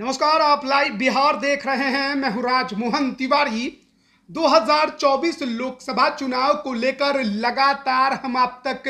नमस्कार आप लाइव बिहार देख रहे हैं मैं हूं राजमोहन तिवारी 2024 लोकसभा चुनाव को लेकर लगातार हम आप तक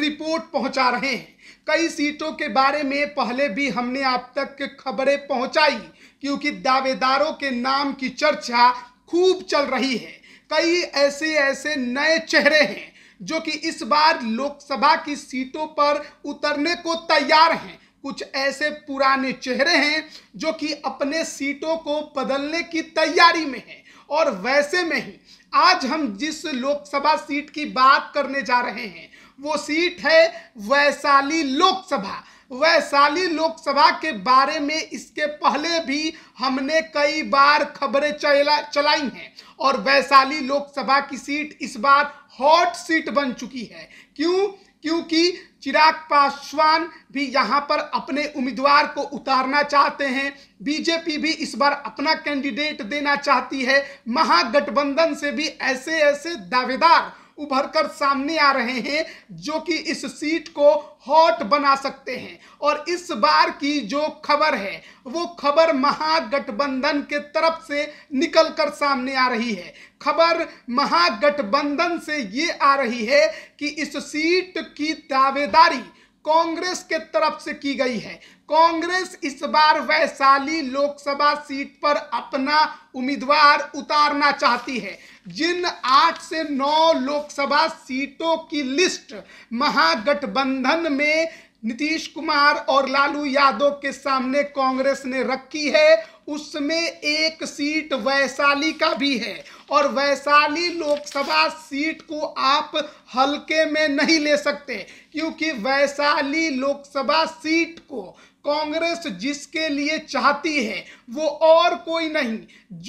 रिपोर्ट पहुंचा रहे हैं कई सीटों के बारे में पहले भी हमने आप तक खबरें पहुंचाई क्योंकि दावेदारों के नाम की चर्चा खूब चल रही है कई ऐसे ऐसे नए चेहरे हैं जो कि इस बार लोकसभा की सीटों पर उतरने को तैयार हैं कुछ ऐसे पुराने चेहरे हैं जो कि अपने सीटों को बदलने की तैयारी में हैं और वैसे में ही आज हम जिस लोकसभा सीट की बात करने जा रहे हैं वो सीट है वैशाली लोकसभा वैशाली लोकसभा के बारे में इसके पहले भी हमने कई बार खबरें चला चलाई हैं और वैशाली लोकसभा की सीट इस बार हॉट सीट बन चुकी है क्यों क्योंकि चिराग पासवान भी यहाँ पर अपने उम्मीदवार को उतारना चाहते हैं बीजेपी भी इस बार अपना कैंडिडेट देना चाहती है महागठबंधन से भी ऐसे ऐसे दावेदार उभर कर सामने आ रहे हैं जो कि इस सीट को हॉट बना सकते हैं और इस बार की जो खबर है वो खबर महागठबंधन के तरफ से निकल कर सामने आ रही है खबर महागठबंधन से ये आ रही है कि इस सीट की दावेदारी कांग्रेस के तरफ से की गई है कांग्रेस इस बार वैशाली लोकसभा सीट पर अपना उम्मीदवार उतारना चाहती है जिन आठ से नौ लोकसभा सीटों की लिस्ट महागठबंधन में नीतीश कुमार और लालू यादव के सामने कांग्रेस ने रखी है उसमें एक सीट वैशाली का भी है और वैशाली लोकसभा सीट को आप हल्के में नहीं ले सकते क्योंकि वैशाली लोकसभा सीट को कांग्रेस जिसके लिए चाहती है वो और कोई नहीं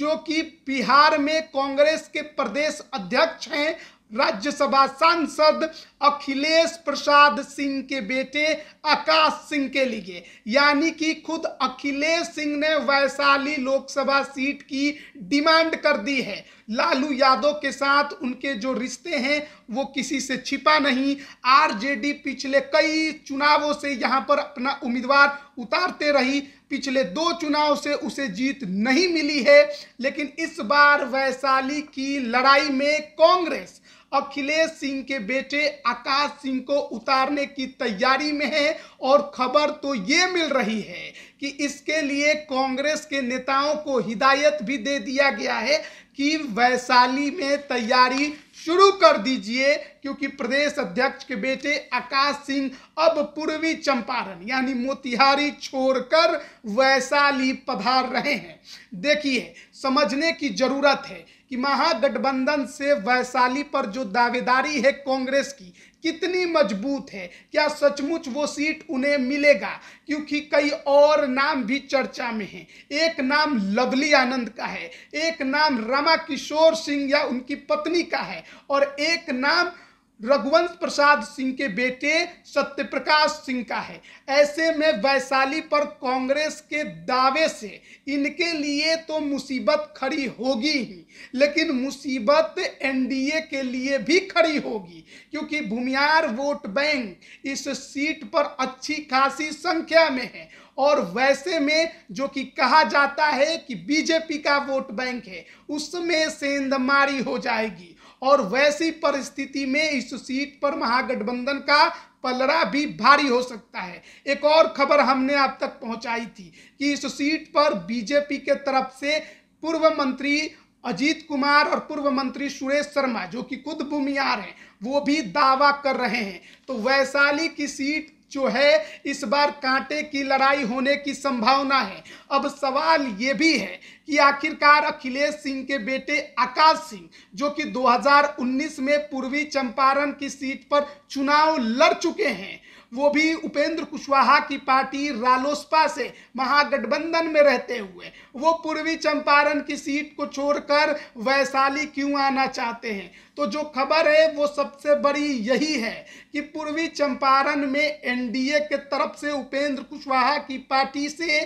जो कि बिहार में कांग्रेस के प्रदेश अध्यक्ष हैं राज्यसभा सांसद अखिलेश प्रसाद सिंह के बेटे आकाश सिंह के लिए यानी कि खुद अखिलेश सिंह ने वैशाली लोकसभा सीट की डिमांड कर दी है लालू यादव के साथ उनके जो रिश्ते हैं वो किसी से छिपा नहीं आरजेडी पिछले कई चुनावों से यहाँ पर अपना उम्मीदवार उतारते रही पिछले दो चुनाव से उसे जीत नहीं मिली है लेकिन इस बार वैशाली की लड़ाई में कांग्रेस अखिलेश सिंह के बेटे आकाश सिंह को उतारने की तैयारी में है और खबर तो ये मिल रही है कि इसके लिए कांग्रेस के नेताओं को हिदायत भी दे दिया गया है कि वैशाली में तैयारी शुरू कर दीजिए क्योंकि प्रदेश अध्यक्ष के बेटे आकाश सिंह अब पूर्वी चंपारण यानी मोतिहारी छोड़कर वैशाली पधार रहे हैं देखिए समझने की जरूरत है कि महागठबंधन से वैशाली पर जो दावेदारी है कांग्रेस की कितनी मजबूत है क्या सचमुच वो सीट उन्हें मिलेगा क्योंकि कई और नाम भी चर्चा में हैं एक नाम लवली आनंद का है एक नाम रमा किशोर सिंह या उनकी पत्नी का है और एक नाम रघुवंश प्रसाद सिंह के बेटे सत्यप्रकाश सिंह का है ऐसे में वैशाली पर कांग्रेस के दावे से इनके लिए तो मुसीबत खड़ी होगी ही लेकिन मुसीबत एनडीए के लिए भी खड़ी होगी क्योंकि भूमियार वोट बैंक इस सीट पर अच्छी खासी संख्या में है और वैसे में जो कि कहा जाता है कि बीजेपी का वोट बैंक है उसमें सेंधमारी हो जाएगी और वैसी परिस्थिति में इस सीट पर महागठबंधन का पलड़ा भी भारी हो सकता है एक और खबर हमने आप तक पहुंचाई थी कि इस सीट पर बीजेपी के तरफ से पूर्व मंत्री अजीत कुमार और पूर्व मंत्री सुरेश शर्मा जो कि खुद भूमियार हैं वो भी दावा कर रहे हैं तो वैशाली की सीट जो है इस बार कांटे की लड़ाई होने की संभावना है अब सवाल ये भी है कि आखिरकार अखिलेश सिंह के बेटे आकाश सिंह जो कि 2019 में पूर्वी चंपारण की सीट पर चुनाव लड़ चुके हैं वो भी उपेंद्र कुशवाहा की पार्टी रालोसपा से महागठबंधन में रहते हुए वो पूर्वी चंपारण की सीट को छोड़कर वैशाली क्यों आना चाहते हैं तो जो खबर है वो सबसे बड़ी यही है कि पूर्वी चंपारण में एनडीए के तरफ से उपेंद्र कुशवाहा की पार्टी से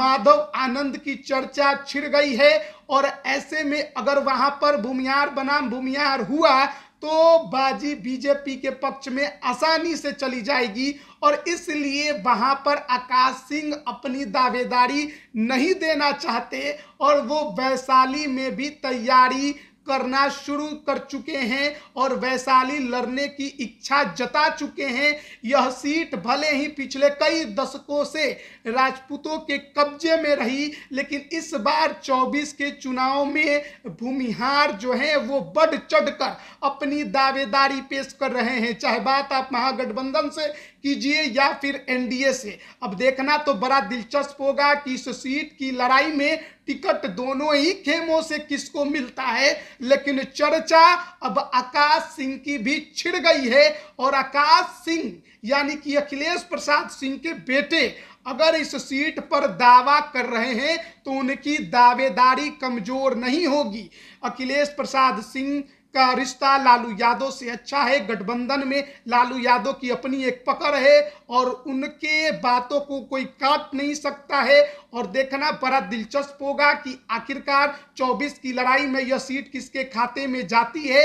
माधव आनंद की चर्चा छिड़ गिर गई है और ऐसे में अगर वहां पर भूमियार बनाम भूमियार हुआ तो बाजी बीजेपी के पक्ष में आसानी से चली जाएगी और इसलिए वहां पर आकाश सिंह अपनी दावेदारी नहीं देना चाहते और वो वैशाली में भी तैयारी करना शुरू कर चुके हैं और वैशाली लड़ने की इच्छा जता चुके हैं यह सीट भले ही पिछले कई दशकों से राजपूतों के कब्जे में रही लेकिन इस बार 24 के चुनाव में भूमिहार जो है वो बढ़ चढ़ कर अपनी दावेदारी पेश कर रहे हैं चाहे बात आप महागठबंधन से कीजिए या फिर एनडीए से अब देखना तो बड़ा दिलचस्प होगा कि इस सीट की लड़ाई में टिकट दोनों ही खेमों से किसको मिलता है लेकिन चर्चा अब आकाश सिंह की भी छिड़ गई है और आकाश सिंह यानी कि अखिलेश प्रसाद सिंह के बेटे अगर इस सीट पर दावा कर रहे हैं तो उनकी दावेदारी कमजोर नहीं होगी अखिलेश प्रसाद सिंह का रिश्ता लालू यादव से अच्छा है गठबंधन में लालू यादव की अपनी एक पकड़ है और उनके बातों को कोई काट नहीं सकता है और देखना बड़ा दिलचस्प होगा कि आखिरकार 24 की लड़ाई में यह सीट किसके खाते में जाती है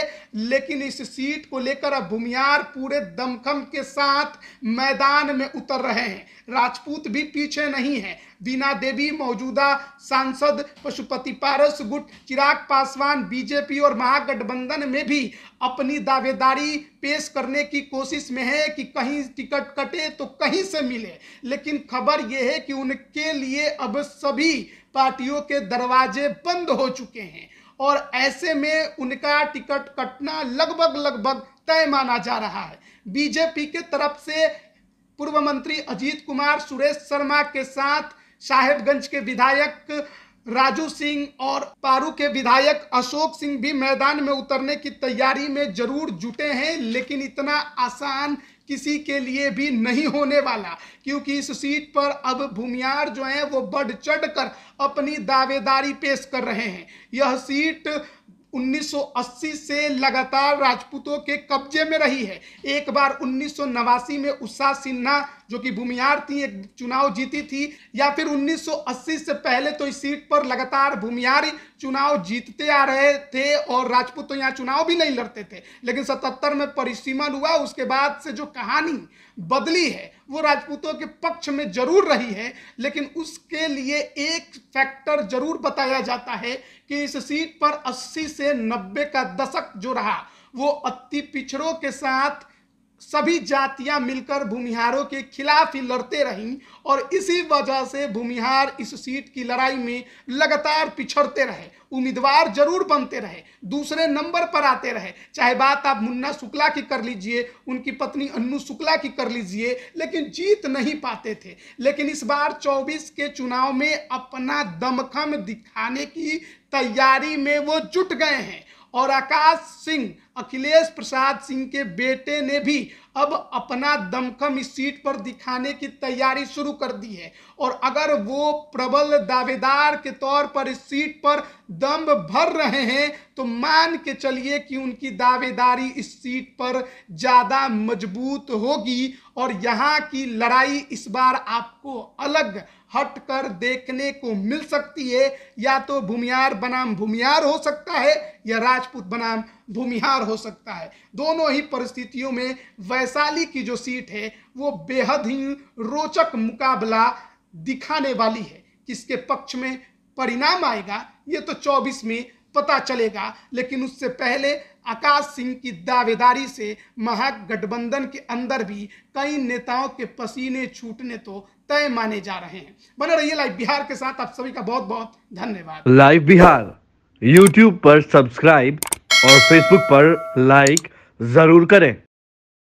लेकिन इस सीट को लेकर अब भूमियार पूरे दमखम के साथ मैदान में उतर रहे हैं राजपूत भी पीछे नहीं है बीना देवी मौजूदा सांसद पशुपति पारस गुट चिराग पासवान बीजेपी और महागठबंधन में भी अपनी दावेदारी पेश करने की कोशिश में है कि कहीं टिकट कटे तो कहीं से मिले लेकिन खबर यह है कि उनके लिए अब सभी पार्टियों के दरवाजे बंद हो चुके हैं और ऐसे में उनका टिकट कटना लगभग लगभग तय माना जा रहा है बीजेपी के तरफ से पूर्व मंत्री अजीत कुमार सुरेश शर्मा के साथ साहेबगंज के विधायक राजू सिंह और पारू के विधायक अशोक सिंह भी मैदान में उतरने की तैयारी में जरूर जुटे हैं लेकिन इतना आसान किसी के लिए भी नहीं होने वाला क्योंकि इस सीट पर अब भूमियार जो हैं वो बढ़ चढ़ कर अपनी दावेदारी पेश कर रहे हैं यह सीट 1980 से लगातार राजपूतों के कब्जे में रही है एक बार उन्नीस में उषा सिन्हा जो कि भूमियार थी एक चुनाव जीती थी या फिर 1980 से पहले तो इस सीट पर लगातार भूमियार चुनाव जीतते आ रहे थे और राजपूत तो यहाँ चुनाव भी नहीं लड़ते थे लेकिन सतहत्तर में परिसीमन हुआ उसके बाद से जो कहानी बदली है वो राजपूतों के पक्ष में जरूर रही है लेकिन उसके लिए एक फैक्टर जरूर बताया जाता है कि इस सीट पर 80 से 90 का दशक जो रहा वो अति पिछड़ों के साथ सभी जातियां मिलकर भूमिहारों के खिलाफ ही लड़ते रहीं और इसी वजह से भूमिहार इस सीट की लड़ाई में लगातार पिछड़ते रहे उम्मीदवार जरूर बनते रहे दूसरे नंबर पर आते रहे चाहे बात आप मुन्ना शुक्ला की कर लीजिए उनकी पत्नी अन्नू शुक्ला की कर लीजिए लेकिन जीत नहीं पाते थे लेकिन इस बार 24 के चुनाव में अपना दमखम दिखाने की तैयारी में वो जुट गए हैं और आकाश सिंह अखिलेश प्रसाद सिंह के बेटे ने भी अब अपना दमखम इस सीट पर दिखाने की तैयारी शुरू कर दी है और अगर वो प्रबल दावेदार के तौर पर इस सीट पर दम भर रहे हैं तो मान के चलिए कि उनकी दावेदारी इस सीट पर ज़्यादा मजबूत होगी और यहाँ की लड़ाई इस बार आपको अलग हट कर देखने को मिल सकती है या तो भूमियार बनाम भूमियार हो सकता है या राजपूत बनाम भूमिहार हो सकता है दोनों ही परिस्थितियों में वैशाली की जो सीट है वो बेहद ही रोचक मुकाबला दिखाने वाली है किसके पक्ष में परिणाम आएगा ये तो 24 में पता चलेगा लेकिन उससे पहले आकाश सिंह की दावेदारी से महागठबंधन के अंदर भी कई नेताओं के पसीने छूटने तो तय माने जा रहे हैं बने रहिए लाइव बिहार के साथ आप सभी का बहुत बहुत धन्यवाद लाइव बिहार यूट्यूब पर सब्सक्राइब और फेसबुक पर लाइक जरूर करें